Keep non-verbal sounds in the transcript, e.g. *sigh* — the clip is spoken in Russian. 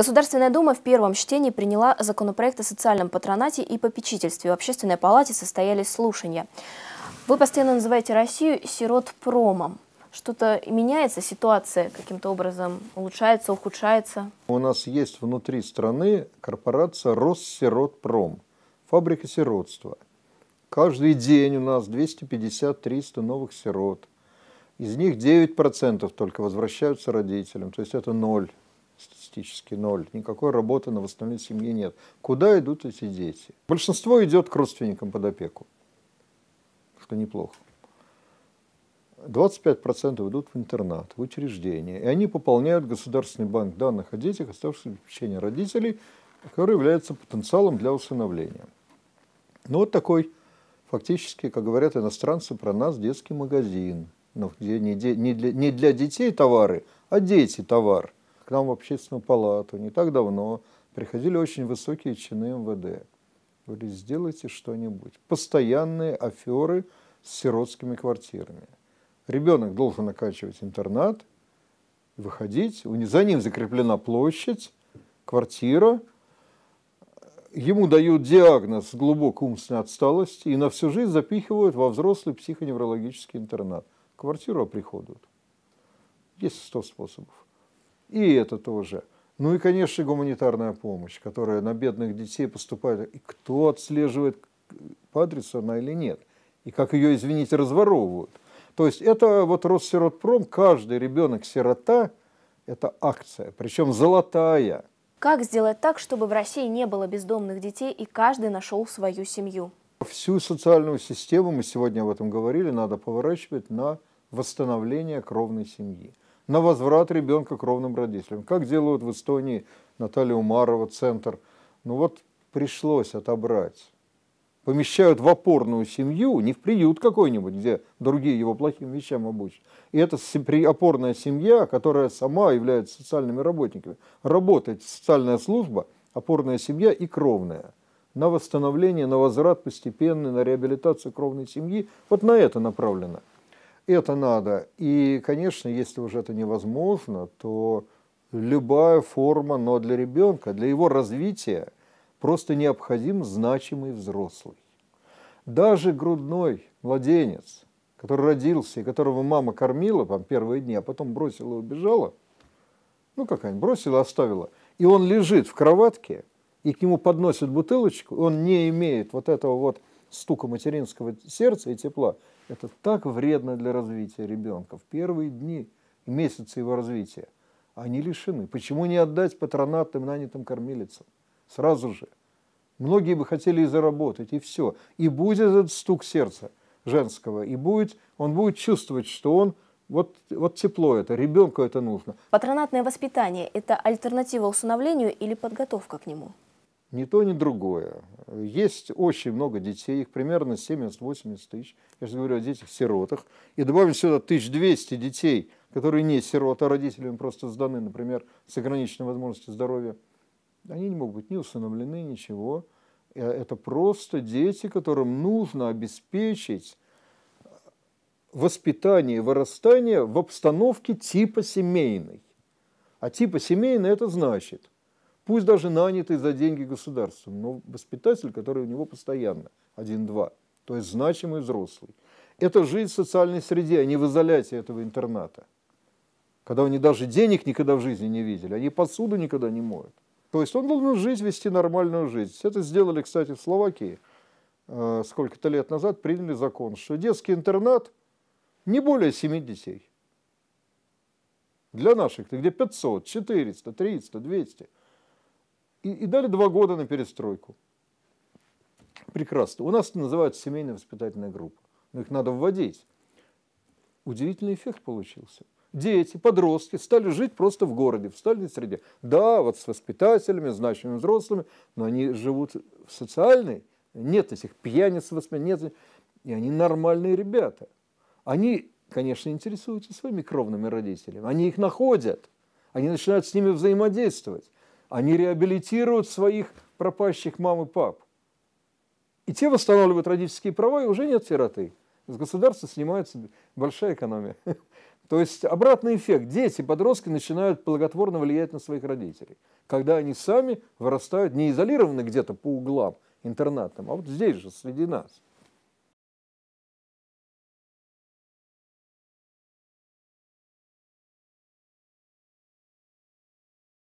Государственная Дума в первом чтении приняла законопроект о социальном патронате и попечительстве. В Общественной палате состоялись слушания. Вы постоянно называете Россию сиротпромом. Что-то меняется, ситуация каким-то образом улучшается, ухудшается? У нас есть внутри страны корпорация Россиротпром, фабрика сиротства. Каждый день у нас 250-300 новых сирот. Из них 9% только возвращаются родителям, то есть это ноль практически ноль. Никакой работы на восстановление семьи нет. Куда идут эти дети? Большинство идет к родственникам под опеку, что неплохо. 25% идут в интернат, в учреждение и они пополняют Государственный банк данных о детях, оставшихся в течение родителей, который является потенциалом для усыновления. Ну вот такой, фактически, как говорят иностранцы про нас, детский магазин, но ну, где не, для, не для детей товары, а дети товар – к нам в общественную палату не так давно приходили очень высокие чины МВД. Говорили, сделайте что-нибудь. Постоянные аферы с сиротскими квартирами. Ребенок должен оканчивать интернат, выходить, за ним закреплена площадь, квартира, ему дают диагноз глубокой умственной отсталости и на всю жизнь запихивают во взрослый психоневрологический интернат. Квартиру оприходуют. Есть сто способов. И это тоже. Ну и, конечно, гуманитарная помощь, которая на бедных детей поступает. И кто отслеживает, по адресу она или нет. И как ее, извините, разворовывают. То есть это вот Россиротпром, каждый ребенок-сирота – это акция, причем золотая. Как сделать так, чтобы в России не было бездомных детей и каждый нашел свою семью? Всю социальную систему, мы сегодня об этом говорили, надо поворачивать на восстановление кровной семьи на возврат ребенка к ровным родителям. Как делают в Эстонии Наталья Умарова, центр. Ну вот пришлось отобрать. Помещают в опорную семью, не в приют какой-нибудь, где другие его плохим вещам обучат. И эта опорная семья, которая сама является социальными работниками, работает социальная служба, опорная семья и кровная на восстановление, на возврат постепенный, на реабилитацию кровной семьи. Вот на это направлено это надо. И, конечно, если уже это невозможно, то любая форма, но для ребенка, для его развития просто необходим значимый взрослый. Даже грудной младенец, который родился и которого мама кормила там первые дни, а потом бросила и убежала, ну как они, бросила, оставила, и он лежит в кроватке, и к нему подносят бутылочку, он не имеет вот этого вот стука материнского сердца и тепла – это так вредно для развития ребенка в первые дни и месяцы его развития. Они лишены. Почему не отдать патронатным нанятым кормилицам? Сразу же. Многие бы хотели и заработать, и все. И будет этот стук сердца женского, и будет, он будет чувствовать, что он вот, вот тепло это, ребенку это нужно. Патронатное воспитание – это альтернатива усыновлению или подготовка к нему? Ни то, ни другое. Есть очень много детей, их примерно 70-80 тысяч. Я же говорю о детях-сиротах. И добавим сюда 1200 детей, которые не сироты, а родителям просто сданы, например, с ограниченной возможностью здоровья. Они не могут быть ни усыновлены, ничего. Э, это просто дети, которым нужно обеспечить воспитание и вырастание в обстановке типа семейной. А типа семейной это значит – пусть даже нанятый за деньги государством, но воспитатель, который у него постоянно, один-два, то есть значимый взрослый. Это жизнь в социальной среде, а не в изоляции этого интерната. Когда они даже денег никогда в жизни не видели, они посуду никогда не моют. То есть он должен жизнь вести нормальную жизнь. Это сделали, кстати, в Словакии. Э, сколько-то лет назад приняли закон, что детский интернат не более семи детей. Для наших, где 500, 400, 300, 200 – и, и дали два года на перестройку. Прекрасно. У нас это называется семейная воспитательная группа. Но их надо вводить. Удивительный эффект получился. Дети, подростки стали жить просто в городе, в стальной среде. Да, вот с воспитателями, значимыми взрослыми, но они живут в социальной. Нет этих пьяниц, нет. И они нормальные ребята. Они, конечно, интересуются своими кровными родителями. Они их находят. Они начинают с ними взаимодействовать. Они реабилитируют своих пропащих мам и пап. И те восстанавливают родительские права, и уже нет сироты. С государства снимается большая экономия. *laughs* То есть обратный эффект. Дети, подростки начинают благотворно влиять на своих родителей, когда они сами вырастают не изолированы где-то по углам интернатным, а вот здесь же, среди нас.